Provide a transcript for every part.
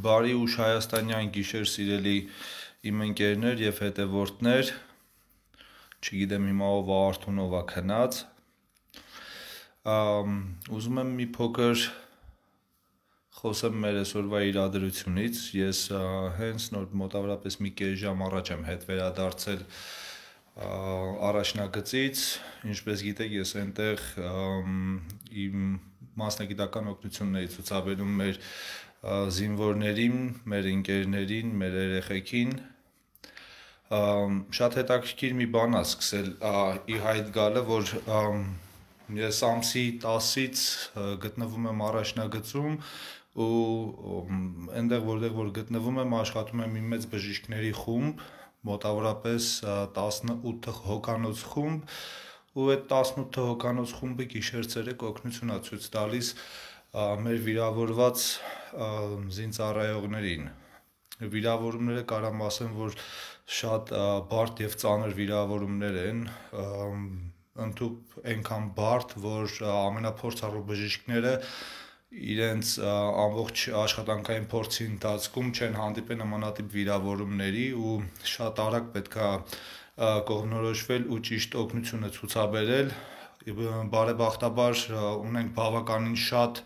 Բարի ուշ Հայաստանյան գիշեր սիրելի իմ ընկերներ եւ հետեւորդներ։ Չգիտեմ հիմա ով Արթունովա քնած։ Ամ ուզում եմ մի փոքր խոսեմ մեր այսօրվա իրադրությունից։ Ես հենց նոր մոտավորապես մի քիչ ժամ առաջ եմ հետ վերադարձել առաջնագծից, ինչպես գիտեք, ես այնտեղ իմ մասնագիտական օգնությունների ցուցաբերում մեր զինվորներին, մեր ընկերներին, մեր երեխեքին շատ հետաքրքիր մի բան ա սկսել ի հայտ գալը, որ ես ամսի 10-ից գտնվում եմ առաջնագծում ու այնտեղ որտեղ որ գտնվում եմ աշխատում եմ իմ մեծ բժիշկների խումբ, մոտավորապես 18 հոկանոց խումբ ու այդ 18 հոկանոց խումբը գիշերցերեկ օգնություն է ցույց տալիս մեր վիրավորված զինծառայողներին վիրավորումները կարամ ասեմ որ շատ բարդ եւ ծանր վիրավորումներ են ընդհուպ այնքան բարդ որ ամենափորձառու բժիշկները իրենց ամբողջ աշխատանքային փորձի ընթացքում չեն հանդիպել նմանատիպ վիրավորումների ու շատ արագ պետքա կողնորոշվել ու ճիշտ օգնությունը ցուցաբերել բարեբախտաբար ունենք բավականին շատ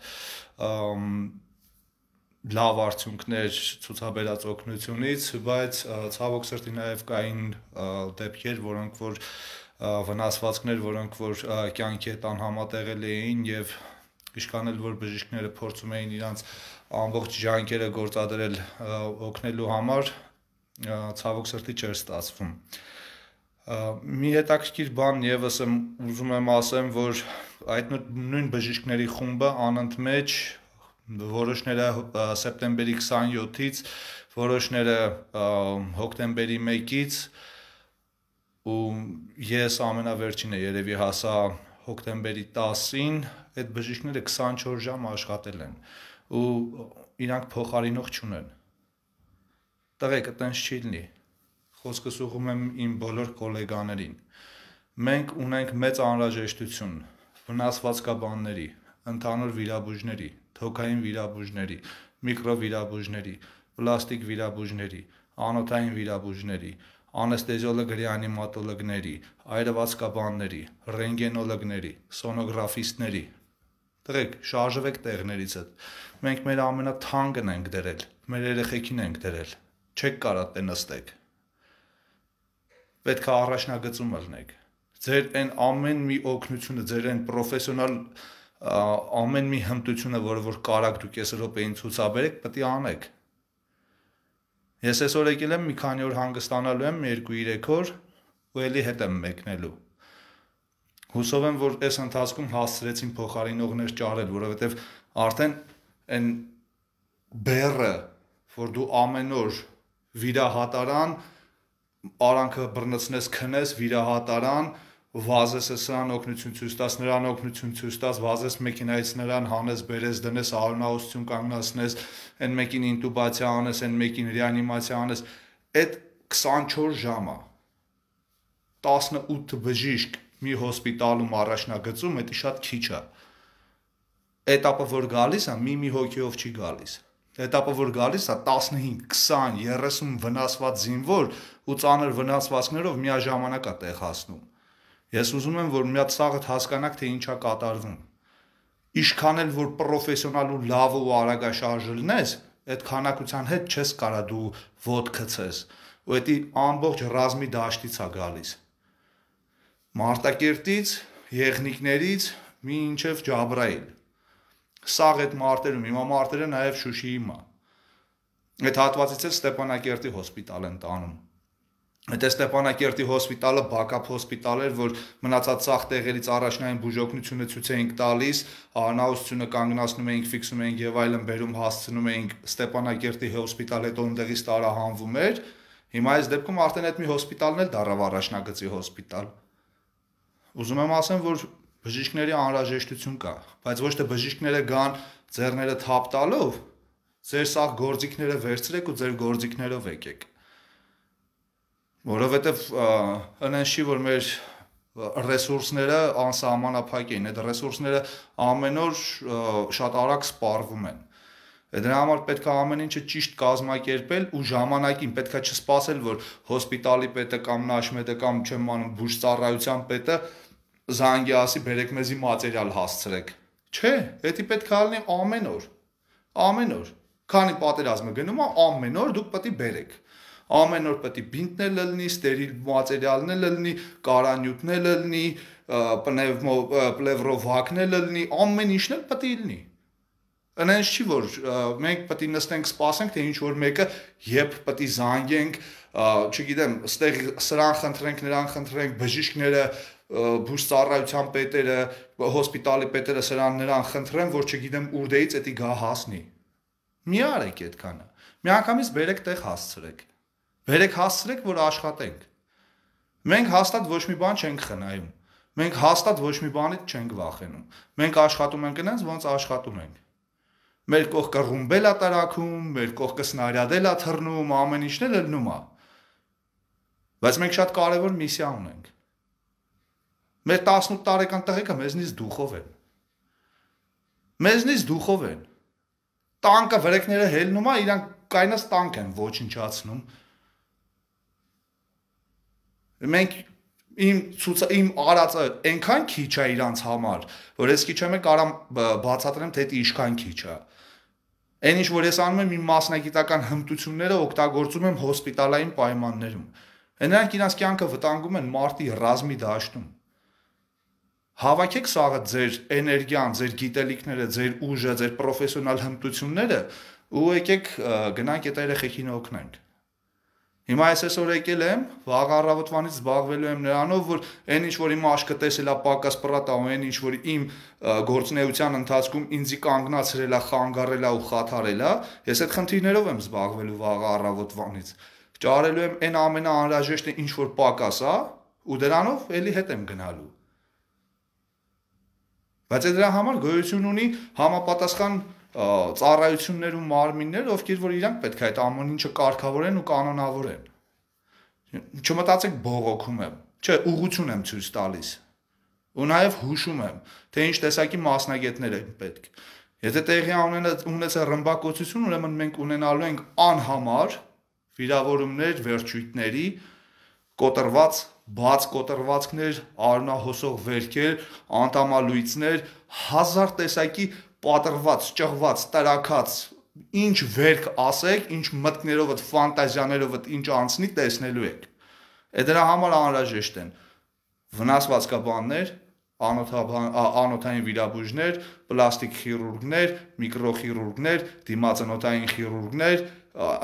լավ արդյունքներ ցուցաբերած օգնությունից, բայց ցավոք սրտի նաև կային դեպքեր, որոնք որ վնասվածքներ, որոնք որ կյանքի հետ անհամատեղել էին եւ իշքան էլ որ բժիշկները փորձում էին իրանց ամբողջ ջանքերը գործադրել օգնելու համար, ցավոք սրտի չէր ստացվում։ Ա, Մի հետաքրքիր բան եւս եմ ուզում եմ ասեմ, որ այդ նույն բժիշկների խումբը անընդմեջ որոշները սեպտեմբերի 27-ից, որոշները հոկտեմբերի 1-ից ու ես ամենավերջինը երևի հասա հոկտեմբերի 10-ին այդ բժիշկները 24 ժամ աշխատել են ու իրանք փոխարինող չունեն։ Տղեկ այտենց չի լինի խոսքս ուղում եմ իմ բոլոր գոլեգաներին։ Մենք ունենք մեծ անհրաժեշտություն վնասվածքաբանների, ընդհանուր վիրաբույժների, թոքային վիրաբույժների, միկրովիրաբույժների, պլաստիկ վիրաբույժների, անոթային վիրաբույժների, անեստեզիոլոգ ռեանիմատոլոգների, այրվածքաբանների, ռենտգենոլոգների, սոնոգրաֆիստների։ Տղեկ, շարժվեք տեղներից այդ։ Մենք մեր ամենաթանկն ենք դրել, մեր երեխեքին ենք դրել։ Չեք կարա տենստեք պետք է առաջնագծում ըլնեք։ Ձեր այն ամեն մի օգնությունը, ձեր այն պրոֆեսիոնալ ամեն մի հմտությունը, որը որ կարակ դուք այս րոպեին ցուցաբերեք, պետք է անեք։ Ես այսօր եկել եմ մի քանի օր հանգստանալու եմ 2-3 օր ու ելի հետ եմ մեկնելու։ Հուսով եմ, որ այս ընթացքում հասցրեցին փոխարինողներ ճարել, որովհետև արդեն այն բերը, որ դու ամեն օր վիրահատարան արանքը բռնցնես, քնես վիրահատարան, վազես ես նրան օգնություն ցույց տաս, նրան օգնություն ցույց տաս, վազես մեքենայից նրան հանես, բերես, դնես արունահոսություն կանգնացնես, այն մեկին ինտուբացիա անես, այն մեկին ռեանիմացիա անես, այդ 24 ժամը 18 բժիշկ մի հոսպիտալում առաջնագծում, դա շատ քիչ է։ Էտապը որ գալիս է, մի մի հոգիով չի գալիս։ Этапը որ գալիս է 15, 20, 30 վնասված զինվոր ու ծանր վնասվածքներով միաժամանակ է տեղ հասնում։ Ես ուզում եմ, որ միած սաղը հասկանաք, թե ինչա կատարվում։ Ինչքան էլ որ պրոֆեսիոնալ ու լավ ու արագա շարժ լինես, այդ քանակության հետ չես կարա դու ոդ գցես։ Ու դա ամբողջ ռազմի դաշտից է գալիս։ Մարտակերտից, եղնիկներից, մինչև Ջաբրայիլ սաղ այդ մարտերում, հիմա մարտերը նաև Շուշիում է։ Այդ հատվածից էլ Ստեփանակերտի հոսպիտալ են տանում։ Այդ Ստեփանակերտի հոսպիտալը բակապ հոսպիտալ էր, որ մնացած ցախ տեղերից առաջնային բուժօգնությունը ցույց էինք տալիս, հանրահոսությունը կանգնացնում էինք, ֆիքսում էինք եւ այլն բերում հասցնում էինք Ստեփանակերտի հոսպիտալ, հետո ընդդեղից տարահանվում էր։ Հիմա այս դեպքում արդեն այդ մի հոսպիտալն էլ դարավ առաջնագծի հոսպիտալ։ Ուզում եմ ասեմ, որ բժիշկների անհրաժեշտություն կա, բայց ոչ թե բժիշկները գան ձեռները թափ տալով, ձեր սաղ գործիքները վերցրեք ու ձեր գործիքներով եկեք։ Որովհետև այնշի որ մեր ռեսուրսները անսահմանափակ են, այդ ռեսուրսները ամեն օր շատ արագ սպառվում են։ Դրա համար պետք է ամեն ինչը ճիշտ կազմակերպել ու ժամանակին պետք է չսպասել, որ հոսպիտալի պետը կամ նաշմետը կամ չեմ անում բուժ ծառայության պետը պետ զանգի ասի բերեք մեզի մատերիալ հասցրեք։ Չէ, դա պետք է լինի ամեն օր։ Ամեն օր։ Քանի պատերազմը գնում է, ամեն օր դուք պետք է բերեք։ Ամեն օր պետք է բինտնել լինի, ստերիլ մատերիալն լինի, կարանյութն լինի, պնևմո պլևրովակն լինի, ամեն ինչն էլ պետք է լինի։ Անենց չի որ մենք պետք է նստենք սպասենք, թե ինչ որ մեկը երբ պետք է զանգենք, չգիտեմ, ստեղ սրան խնդրենք, նրան խնդրենք, բժիշկները բուժծառայության պետերը, հոսպիտալի պետերը սրան նրան խնդրեն, որ չգիտեմ ուրդեից էդի գա հասնի։ Մի արեք այդքանը։ Միանգամից բերեք տեղ հասցրեք։ Բերեք հասցրեք, որ աշխատենք։ Մենք հաստատ ոչ մի բան չենք խնայում։ Մենք հաստատ ոչ մի բանից չենք վախենում։ Մենք աշխատում ենք այնպես, ոնց աշխատում ենք։ Մեր կողքը ռումբել է տարակում, մեր կողքը սնարյադել է թռնում, ամեն ինչն է լնում է։ Բայց մենք շատ կարևոր միսիա ունենք։ Մեր 18 տարեկան տղեկը մեզնից դուխով են։ Մեզնից դուխով են։ Տանկը վրեկները հելնում է, իրանք կայնած տանկ են ոչնչացնում։ Մենք իմ ցույց իմ արածը այնքան քիչ է իրանց համար, որ ես քիչ եմ կարամ բացատրեմ թե դա ինչքան քիչ է։ Այն ինչ որ ես անում եմ իմ մասնագիտական հմտությունները օգտագործում եմ հոսպիտալային պայմաններում։ Նրանք իրանց կյանքը վտանգում են մարտի ռազմի դաշտում հավաքեք սաղը ձեր էներգիան, ձեր գիտելիքները, ձեր ուժը, ձեր պրոֆեսիոնալ հմտությունները ու եկեք գնանք այդ երեխեքին օգնենք։ Հիմա ես այսօր եկել եմ, վաղ առավոտվանից զբաղվելու եմ նրանով, որ այն ինչ որ իմ աշկը տեսելա պակաս պրատա ու այն ինչ որ իմ գործնեության ընթացքում ինձի կանգնացրելա, խանգարելա ու խաթարելա, ես այդ խնդիրներով եմ զբաղվելու վաղ առավոտվանից։ Ճարելու եմ այն ամենաանհրաժեշտը ինչ որ պակաս է ու դրանով ելի հետ եմ գնալու Բայց այդ դրա համար գոյություն ունի համապատասխան ծառայություններ ու մարմիններ, ովքեր որ իրանք պետք է այդ ամեն ինչը կարգավորեն ու կանոնավորեն։ Չմտածեք բողոքում եմ, չէ, ուղություն եմ ցույց տալիս։ Ու նաև հուշում եմ, թե ինչ տեսակի մասնագետներ են պետք։ Եթե տեղի ունեցա ռմբակոծություն, ուրեմն մենք ունենալու ենք անհամար վիրավորումներ, վերջույթների կոտրված բաց կոտրվածքներ, արնահոսող վերքեր, անտամալույցներ, հազար տեսակի պատրված, ճղված, տարակած, ինչ վերք ասեք, ինչ մտքներովդ, ֆանտազիաներովդ ինչ անցնի տեսնելու եք։ Է դրա համար անհրաժեշտ են վնասվածքաբաններ, անոթաբան անոթային վիրաբույժներ, պլաստիկ խիրուրգներ, միկրոխիրուրգներ, դիմացնոտային խիրուրգներ,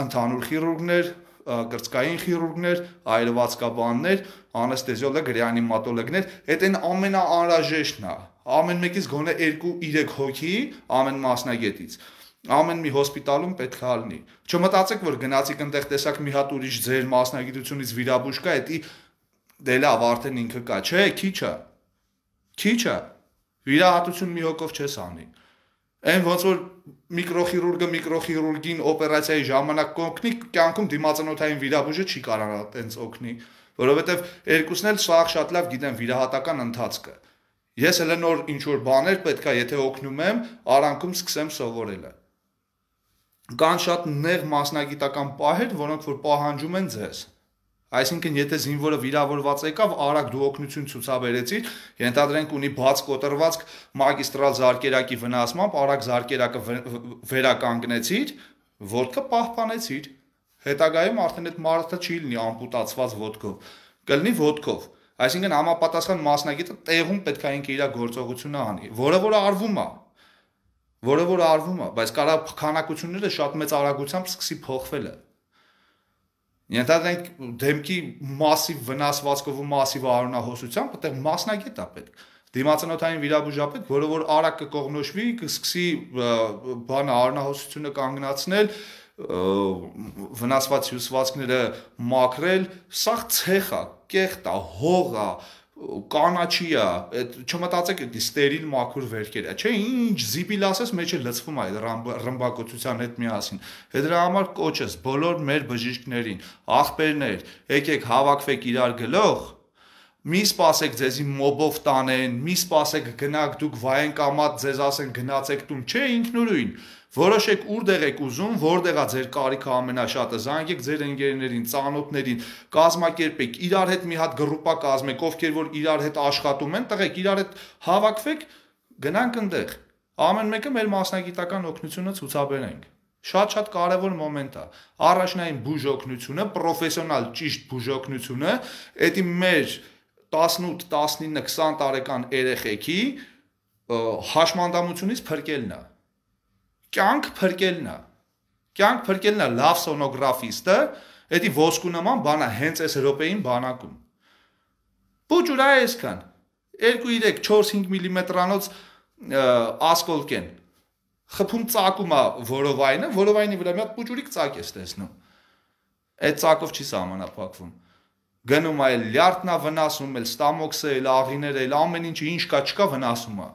ընդհանուր խիրուրգներ, կրծքային խիրուրգներ, այրվածքաբաններ, անեստեզիոլոգ, ռեանիմատոլոգներ, այդ են ամենաանրաժեշտն է։ Ամեն մեկից գոնե 2-3 հոգի ամեն մասնագետից ամեն մի հոսպիտալում պետք է լինի։ Չմտածեք, որ գնացիք այնտեղ տեսակ մի հատ ուրիշ ձեր մասնագիտությունից վիրաբույժ կա, դա դե լավ արդեն ինքը կա, չէ, քիչ է։ Քիչ է։ Վիրահատություն մի հոգով չես անի։ Այն ոնց որ միկրոխիրուրգը միկրոխիրուրգին օպերացիայի ժամանակ կօգնի, կյանքում դիմացանոթային վիրաբույժը չի կարողանա այդպես օգնի, որովհետև երկուսն էլ սաղ շատ լավ գիտեն վիրահատական ընթացքը։ Ես հենց նոր ինչ որ բաներ պետքա, եթե օգնում եմ, արանքում սկսեմ սովորելը։ Կան շատ նեղ մասնագիտական պահեր, որոնք որ պահանջում են ձեզ Այսինքն, եթե զինվորը վիրավորված եկավ, արագ դու օգնություն ցուցաբերեցիր, ենթադրենք ունի բաց կոտրվածք մագիստրալ զարկերակի վնասմամբ, արագ զարկերակը վերականգնեցիր, ոտքը պահպանեցիր։ Հետագայում արդեն այդ մարդը չի լինի ամպուտացված ոտքով, կլինի ոտքով։ Այսինքն համապատասխան մասնագետը տեղում պետք է ինքը իր գործողությունը անի, որը որ արվում է, որը որ արվում է, բայց կարա քանակությունները շատ մեծ արագությամբ սկսի փոխվելը։ Ենթադրենք դեմքի massiv վնասվածքով ու massiv արունահոսությամբ, այդտեղ մասնագետ է պետք դիմացանոթային վիրաբուժապետ, որը որ արագ կկողնոշվի, կսկսի բանը արնահոսությունը կանգնացնել, վնասված հյուսվածքները մաքրել, սա ցեխ է, կեղտ է, հող է, կանաչի է, այդ չմտածեք այդ ստերիլ մաքուր վերքերը, չէ, ինչ զիպիլ ասես մեջը լցվում է այդ ռմբակոծության հետ միասին։ Դե դրա համար կոչես բոլոր մեր բժիշկներին, աղբերներ, եկեք հավաքվեք իրար գլող, մի սпасեք ձեզի մոբով տանեն, մի սпасեք գնաք դուք վայեն կամած ձեզ ասեն գնացեք տուն, չէ, ինքնուրույն Որոշեք ուտեղ եք ուզում, որտեղա ձեր կարիքը ամենաշատը։ Զանգեք ձեր ընկերներին, ծանոթներին, կազմակերպեք, իրար հետ մի հատ գրուպա կազմեք, ովքեր որ իրար հետ աշխատում են, տղեկ իրար հետ հավաքվեք, գնանք այնտեղ։ Ամեն մեկը մեր մասնագիտական օգնությունը ցուցաբերենք։ Շատ-շատ կարևոր մոմենտ է։ Առաջնային բուժօգնությունը, պրոֆեսիոնալ ճիշտ բուժօգնությունը, դա մեր 18, 19, 20 տարեկան երեխեքի հաշմանդամությունից փրկելն է կյանք փրկելն է։ Կյանք փրկելն է լավ սոնոգրաֆիստը, դա ոսկու նման բան է հենց այս րոպեին բանակում։ Պուչ ուրա այսքան 2-3 4-5 մմ-անոց ասկոլկեն խփում ծակում է որովայնը, որովայնի վրա մի հատ պուճուրիկ ծակ ես տեսնում։ Այդ ծակով չի սահմանափակվում։ Գնում է լյարդնա վնասում, էլ ստամոքսը, էլ աղիները, էլ ամեն ինչը ինչ կա չկա վնասում է։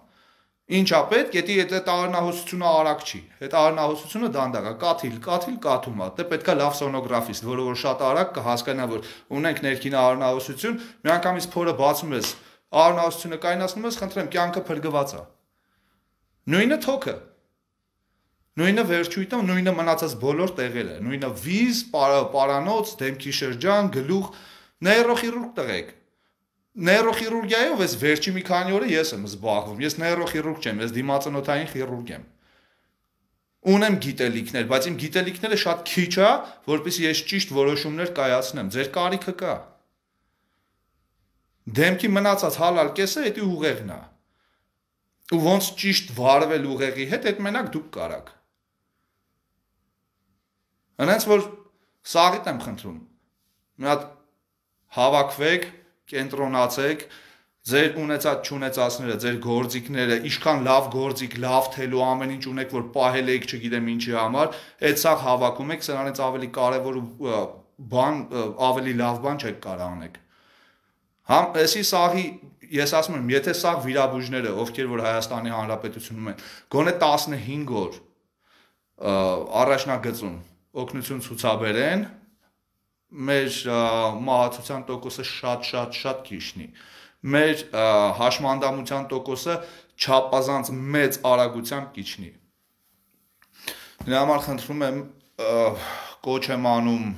Ինչա պետք, եթե եթե տարնահոսությունը արագ չի։ Այդ տարնահոսությունը դանդաղ է, կաթիլ, կաթիլ կաթում է։ Դե պետքա լավ սոնոգրաֆիստ, որը որ շատ արագ կհասկանա, որ ունենք ներքին արնահոսություն, միանգամից փորը բացում ես, արնահոսությունը կայնացնում ես, խնդրեմ, կյանքը փրկված է։ Նույնը թոքը։ Նույնը վերջույթը, նույնը մնացած բոլոր տեղերը, նույնը վիզ, պարանոց, դեմքի շրջան, գլուխ, նեյրոխիրուրգ տղեկ, նեյրոխիրուրգիայով ես վերջի մի քանի օրը ես եմ զբաղվում։ Ես նեյրոխիրուրգ չեմ, ես դիմացնոթային խիրուրգ եմ։ Ունեմ գիտելիքներ, բայց իմ գիտելիքները շատ քիչ է, որովհետեւ ես ճիշտ որոշումներ կայացնեմ։ Ձեր կարիքը կա։ Դեմքի մնացած հալալ կեսը դա ուղեղն է։ Ու ոնց ճիշտ վարվել ուղեղի հետ, այդ մենակ դուք կարաք։ Անանց որ սաղիտ եմ խնդրում։ Մի հատ հավաքվեք, կենտրոնացեք ձեր ունեցած ճանաչածները, ձեր գործիքները, ինչքան լավ գործիք, լավ թելու ամեն ինչ ունեք, որ պահել եք, չգիտեմ ինչի համար, այդ սա հավաքում եք, սրանից ավելի կարևոր բան, ավելի լավ բան չեք կարող անեք։ Համ էսի սաղի ես ասում եմ, եթե սա վիրաբույժները, ովքեր որ Հայաստանի Հանրապետությունում են, գոնե 15 օր առաջնագծում օգնություն ցուցաբերեն, մեր մահացության տոկոսը շատ-շատ շատ քիչն է։ Մեր հաշմանդամության տոկոսը չափազանց մեծ արագությամբ քիչն է։ Դրա համար խնդրում եմ կոչ եմ անում,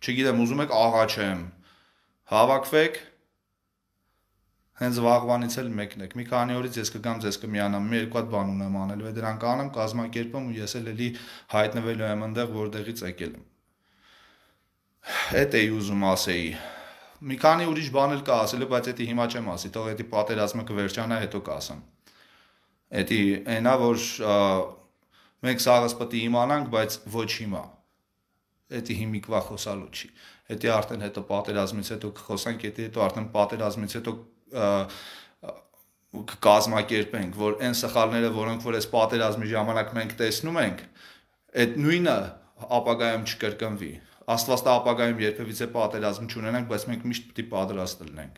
չգիտեմ, ուզում եք աղաչեմ, հավաքվեք հենց վաղվանից էլ մեկն եք։ Մի քանի օրից ես կգամ ձեզ կմիանամ, մի երկու հատ բան ունեմ անելու, դրանք անեմ, կազմակերպեմ ու ես էլ էլի հայտնվելու եմ այնտեղ, որտեղից եկել եմ։ Էդ էի ուզում ասեի։ Մի քանի ուրիշ բան էլ կա ասելու, բայց դա հիմա չեմ ասի, թող դա պատերազմը կվերջանա, հետո կասեմ։ Դա այնա որ մենք սաղս պետք է իմանանք, բայց ոչ հիմա։ Դա հիմիկվա խոսալու չի։ Դա արդեն հետո պատերազմից հետո կխոսանք, դա հետո արդեն պատերազմից հետո կկազմակերպենք, որ այն սխալները, որոնք որ այս պատերազմի ժամանակ մենք տեսնում ենք, այդ նույնը ապագայում չկրկնվի։ Աստվածտա ապագայում երբևիցե պատերազմ չունենանք, բայց մենք միշտ պիտի պատրաստ լինենք։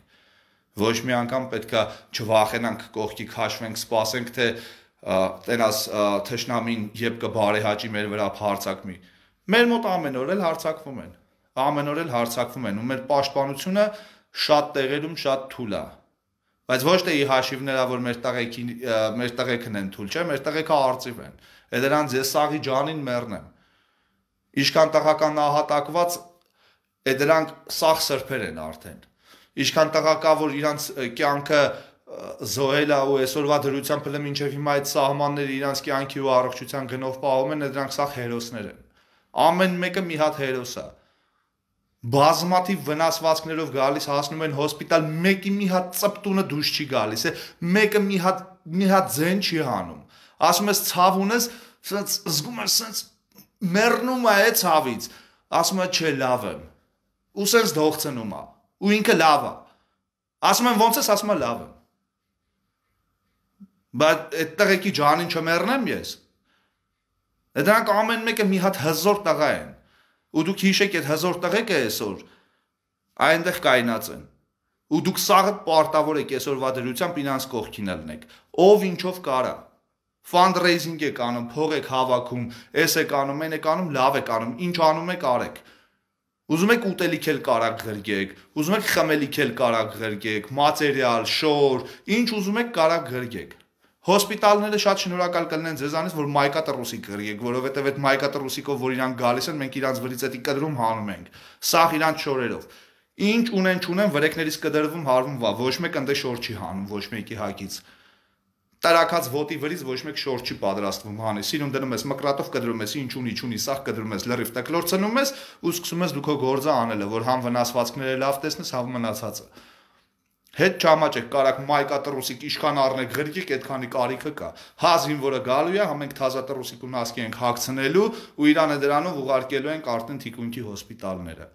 Ոչ մի անգամ պետքա չվախենանք կողքի քաշվենք, սпасենք թե տենաս թշնամին երբ կբարեհաճի մեր վրա հարցակմի։ Մեր մոտ ամեն օր էլ հարցակվում են։ Ամեն օր էլ հարցակվում են ու մեր պաշտպանությունը շատ տեղերում շատ թույլ է։ Բայց ոչ թե ի հաշիվ նրա, որ մեր տղեկին մեր տղեկն են թույլ, չէ՞, մեր տղեկը արծիվ են։ Է դրանց ես սաղի ջանին մեռնեմ։ Ինչքան տղական նահատակված է դրանք սախ սրբեր են արդեն։ Ինչքան տղակա որ իրանց կյանքը զոհելա ու այսօրվա դրությամբ հենց մինչև հիմա այդ սահմանները իրանց կյանքի ու առողջության գնով պահում են, դրանք սախ հերոսներ են։ Ամեն մեկը մի հատ հերոս է։ Բազմաթիվ վնասվածքներով գալիս հասնում են հոսպիտալ, մեկի մի հատ ծպտունը դուրս չի գալիս, է մեկը մի հատ մի հատ ձեն չի հանում։ Ասում ես ցավ ունես, սենց զգում ես սենց մեռնում է այդ ցավից, ասում է չէ լավ եմ։ Ու սենց դող ծնում է, ու ինքը լավ է։ Ասում են ո՞նց ես, ասում է լավ եմ։ Բայց այդ տղեկի ջանին չմեռնեմ ես։ Դրանք ամեն մեկը մի հատ հզոր տղա են։ Ու դուք հիշեք այդ հզոր տղեկը այսօր այնտեղ կայնած են։ Ու դուք սաղը պարտավոր եք այսօրվա դրությամբ իրանց կողքին ելնեք։ Ով ինչով կարա fundraising եք անում, փող եք հավաքում, էս եք անում, այն եք անում, լավ եք անում, ինչ անում եք, արեք։ Ուզում եք ուտելիք էլ կարակ գրկեք, ուզում եք խմելիք էլ կարակ գրկեք, մատերիալ, շոր, ինչ ուզում եք կարակ գրկեք։ Հոսպիտալները շատ շնորհակալ կլինեն ձեզանից, որ մայկատրուսի գրկեք, որովհետև այդ մայկատրուսիկով, որ իրանք գալիս են, մենք իրանք վրից էտի կդրում հանում ենք։ Սա իրանք շորերով։ Ինչ ունեն, չունեն, վրեկներից կդրվում հարվում վա, ոչ մեկ ընդ շոր չի հանում, ոչ մեկի հագից։ մեկ տարակած ոտի վրից ոչ մեկ շորջ չի պատրաստվում հանի սիրում դնում ես մկրատով կդրում ես ինչ ունի չունի սախ կդրում ես լրիվ տկլոր ցնում ես ու սկսում ես դու քո գործը անելը որ համ վնասվածքները լավ տեսնես համ մնացածը հետ չամաճեք կարակ մայկա տրուսիկ իշխան առնեք գրգիկ այդքանի կարիքը կա հազին որը գալու է համենք թազա տրուսիկ ու նասկի ենք հացնելու ու իրանը դրանով ուղարկելու ենք արդեն թիկունքի հոսպիտալները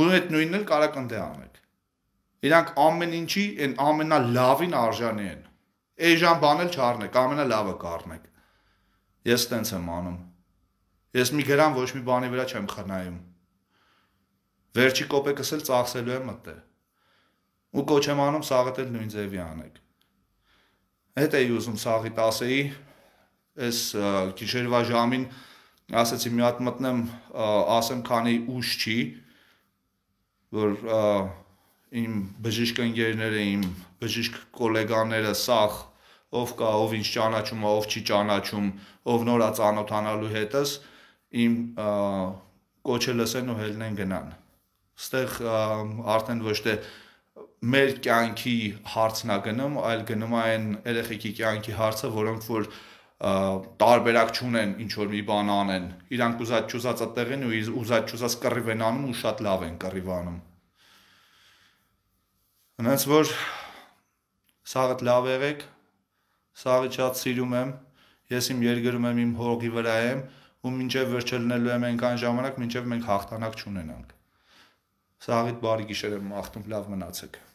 ու այդ նույնն էլ կարակ ընդ անեք իրանք ամեն ինչի այն ամենալավին արժանի են Այժմ բան էլ չառնեք, ամենալավը կառնեք։ Ես տենց եմ անում։ Ես մի գրամ ոչ մի բանի վրա չեմ խնայում։ Վերջի կոպեկս էլ ծախսելու եմ մտե։ Ու կոչ եմ անում սաղը էլ նույն ձևի անեք։ Հետ էի ուզում սաղի 10-ի, այս գիշերվա ժամին ասացի մի հատ մտնեմ, ասեմ քանի ուշ չի, որ իմ բժիշկ ընկերները, իմ բժիշկ գոլեգաները սաղ ով կա, ով ինչ ճանաչում, ով չի ճանաչում, ով նորա ճանոթանալու հետս իմ կոչը լսեն ու հելնեն գնան։ Ստեղ արդեն ոչ թե մեր կյանքի հարցն է գնում, այլ գնում է այն երեխեքի կյանքի հարցը, որոնք որ տարբերակ չունեն ինչ որ մի բան անեն։ Իրանք ուզած ճուզած այդտեղ են ու ուզած ճուզած կռիվ են անում ու շատ լավ են կռիվ անում։ Հնաց որ սաղդ լավ եղեք, սաղի շատ սիրում եմ, ես իմ երգրում եմ, իմ հողի վրա եմ ու մինչև վերջը լնելու եմ այնքան ժամանակ, մինչև մենք հաղթանակ չունենանք։ Սաղիդ բարի գիշեր եմ մաղթում, լավ մնացեք։